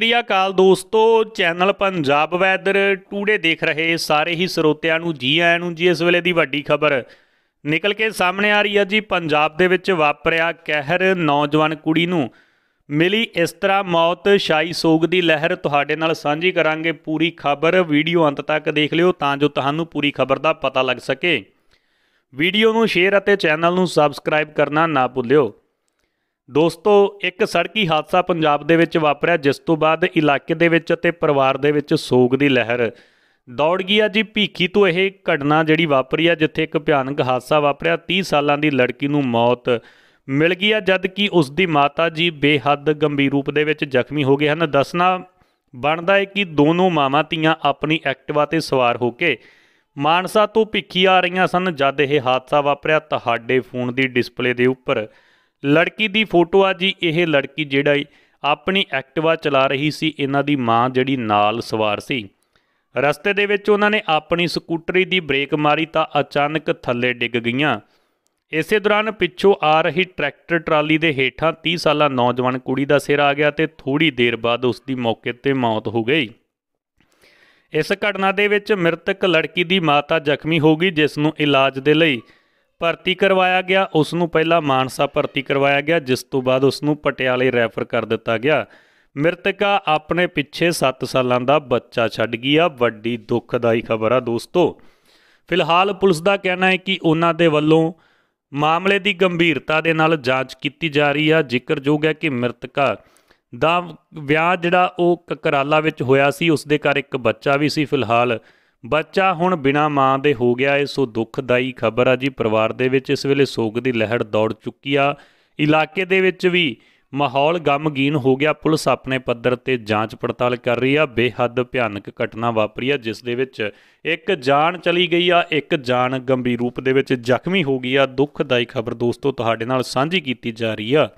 ਸਤਿ ਅਕਾਲ ਦੋਸਤੋ channel Punjab weather today ਦੇਖ ਰਹੇ ਸਾਰੇ ਹੀ ਸਰੋਤਿਆਂ ਨੂੰ ਜੀ ਆਇਆਂ ਨੂੰ ਜੀ ਇਸ ਵੇਲੇ ਦੀ ਵੱਡੀ ਖਬਰ ਨਿਕਲ ਕੇ ਸਾਹਮਣੇ ਆ ਰਹੀ ਹੈ ਜੀ ਪੰਜਾਬ ਦੇ ਵਿੱਚ ਵਾਪਰਿਆ ਕਹਿਰ ਨੌਜਵਾਨ ਕੁੜੀ ਨੂੰ ਮਿਲੀ ਇਸ ਤਰ੍ਹਾਂ ਮੌਤ ਸ਼ਾਈ ਸੋਗ ਦੀ ਲਹਿਰ ਤੁਹਾਡੇ ਨਾਲ ਸਾਂਝੀ ਕਰਾਂਗੇ ਪੂਰੀ ਖਬਰ ਵੀਡੀਓ ਅੰਤ ਤੱਕ ਦੇਖ ਲਿਓ ਤਾਂ ਜੋ ਤੁਹਾਨੂੰ ਪੂਰੀ ਖਬਰ ਦਾ ਪਤਾ ਲੱਗ ਸਕੇ ਵੀਡੀਓ ਨੂੰ ਸ਼ੇਅਰ ਅਤੇ ਚੈਨਲ ਨੂੰ ਸਬਸਕ੍ਰਾਈਬ ਕਰਨਾ ਨਾ ਭੁੱਲਿਓ ਦੋਸਤੋ ਇੱਕ ਸੜਕੀ ਹਾਦਸਾ ਪੰਜਾਬ ਦੇ ਵਿੱਚ ਵਾਪਰਿਆ ਜਿਸ ਤੋਂ ਬਾਅਦ ਇਲਾਕੇ ਦੇ ਵਿੱਚ ਅਤੇ ਪਰਿਵਾਰ ਦੇ ਵਿੱਚ ਸੋਗ ਦੀ ਲਹਿਰ ਦੌੜ ਗਈ ਆ ਜੀ ਭੀਖੀ ਤੋਂ ਇਹ ਘਟਨਾ ਜਿਹੜੀ ਵਾਪਰੀ ਆ ਜਿੱਥੇ ਇੱਕ ਭਿਆਨਕ ਹਾਦਸਾ ਵਾਪਰਿਆ 30 ਸਾਲਾਂ ਦੀ ਲੜਕੀ ਨੂੰ ਮੌਤ ਮਿਲ ਗਈ ਆ ਜਦ ਕਿ ਉਸ ਦੀ ਮਾਤਾ ਜੀ ਬੇਹੱਦ ਗੰਭੀਰ ਰੂਪ ਦੇ ਵਿੱਚ ਜ਼ਖਮੀ ਹੋ ਗਏ ਹਨ ਦੱਸਣਾ ਬਣਦਾ ਹੈ ਕਿ ਦੋਨੋਂ ਮਾਵਾਂ ਧੀਆਂ ਆਪਣੀ ਐਕਟਿਵਾ ਤੇ ਸਵਾਰ ਹੋ ਕੇ ਮਾਨਸਾ ਤੋਂ ਭੀਖੀ ਆ ਰਹੀਆਂ ਸਨ ਜਦ ਇਹ ਹਾਦਸਾ ਵਾਪਰਿਆ ਤੁਹਾਡੇ ਫੋਨ ਦੀ ਡਿਸਪਲੇ ਦੇ ਉੱਪਰ ਲੜਕੀ ਦੀ ਫੋਟੋ ਆ ਜੀ ਇਹ ਲੜਕੀ ਜਿਹੜਾ ਆਪਣੀ ਐਕਟਿਵਾ ਚਲਾ ਰਹੀ ਸੀ ਇਹਨਾਂ ਦੀ ਮਾਂ ਜਿਹੜੀ ਨਾਲ ਸਵਾਰ ਸੀ ਰਸਤੇ ਦੇ ਵਿੱਚ ਉਹਨਾਂ ਨੇ ਆਪਣੀ ਸਕੂਟਰੀ ਦੀ ਬ੍ਰੇਕ ਮਾਰੀ ਤਾਂ ਅਚਾਨਕ ਥੱਲੇ ਡਿੱਗ ਗਈਆਂ ਇਸੇ ਦੌਰਾਨ ਪਿੱਛੋਂ ਆ ਰਹੀ ਟਰੈਕਟਰ ਟਰਾਲੀ ਦੇ ਹੇਠਾਂ 30 ਸਾਲਾ ਨੌਜਵਾਨ ਕੁੜੀ ਦਾ ਸਿਰ ਆ ਗਿਆ ਤੇ ਥੋੜੀ ਦੇਰ ਬਾਅਦ ਉਸ ਦੀ ਮੌਕੇ ਤੇ ਮੌਤ ਹੋ ਗਈ ਇਸ ਘਟਨਾ ਦੇ ਵਿੱਚ ਮ੍ਰਿਤਕ ਲੜਕੀ ਦੀ ਮਾਤਾ ਜ਼ਖਮੀ ਹੋ ਗਈ ਜਿਸ ਨੂੰ ਇਲਾਜ ਦੇ ਲਈ ਭਰਤੀ ਕਰਵਾਇਆ ਗਿਆ ਉਸ ਨੂੰ ਪਹਿਲਾਂ ਮਾਨਸਾ ਭਰਤੀ ਕਰਵਾਇਆ ਗਿਆ ਜਿਸ ਤੋਂ ਬਾਅਦ ਉਸ ਨੂੰ ਪਟਿਆਲੇ ਰੈਫਰ ਕਰ ਦਿੱਤਾ ਗਿਆ ਮ੍ਰਿਤਕਾ ਆਪਣੇ ਪਿੱਛੇ 7 ਸਾਲਾਂ ਦਾ ਬੱਚਾ ਛੱਡ ਗਈ ਆ ਵੱਡੀ ਦੁੱਖਦਾਈ ਖਬਰ ਆ ਦੋਸਤੋ ਫਿਲਹਾਲ ਪੁਲਿਸ ਦਾ ਕਹਿਣਾ ਹੈ ਕਿ ਉਹਨਾਂ ਦੇ ਵੱਲੋਂ ਮਾਮਲੇ ਦੀ ਗੰਭੀਰਤਾ ਦੇ ਨਾਲ ਜਾਂਚ ਕੀਤੀ ਜਾ ਰਹੀ ਆ ਜ਼ਿਕਰਯੋਗ ਹੈ ਕਿ ਮ੍ਰਿਤਕਾ ਦਾ ਵਿਆਹ ਜਿਹੜਾ ਉਹ ਕਕਰਾਲਾ ਵਿੱਚ ਹੋਇਆ ਸੀ ਉਸ ਦੇ ਘਰ ਇੱਕ ਬੱਚਾ ਵੀ ਸੀ ਫਿਲਹਾਲ ਬੱਚਾ ਹੁਣ ਬਿਨਾ ਮਾਂ ਦੇ ਹੋ ਗਿਆ ਏ ਸੋ ਦੁਖਦਾਈ ਖਬਰ ਆ ਜੀ ਪਰਿਵਾਰ ਦੇ ਵਿੱਚ ਇਸ ਵੇਲੇ ਸੋਗ ਦੀ ਲਹਿਰ ਦੌੜ ਚੁੱਕੀ ਆ ਇਲਾਕੇ ਦੇ ਵਿੱਚ ਵੀ ਮਾਹੌਲ ਗਮਗੀਨ ਹੋ ਗਿਆ ਪੁਲਿਸ ਆਪਣੇ ਪੱਧਰ ਤੇ ਜਾਂਚ ਪੜਤਾਲ ਕਰ ਰਹੀ ਆ ਬੇਹੱਦ ਭਿਆਨਕ ਘਟਨਾ ਵਾਪਰੀ ਆ ਜਿਸ ਦੇ ਵਿੱਚ ਇੱਕ ਜਾਨ ਚਲੀ ਗਈ ਆ ਇੱਕ ਜਾਨ ਗੰਭੀਰ ਰੂਪ ਦੇ ਵਿੱਚ ਜ਼ਖਮੀ ਹੋ ਗਈ ਆ ਦੁਖਦਾਈ ਖਬਰ ਦੋਸਤੋ ਤੁਹਾਡੇ ਨਾਲ ਸਾਂਝੀ ਕੀਤੀ ਜਾ ਰਹੀ ਆ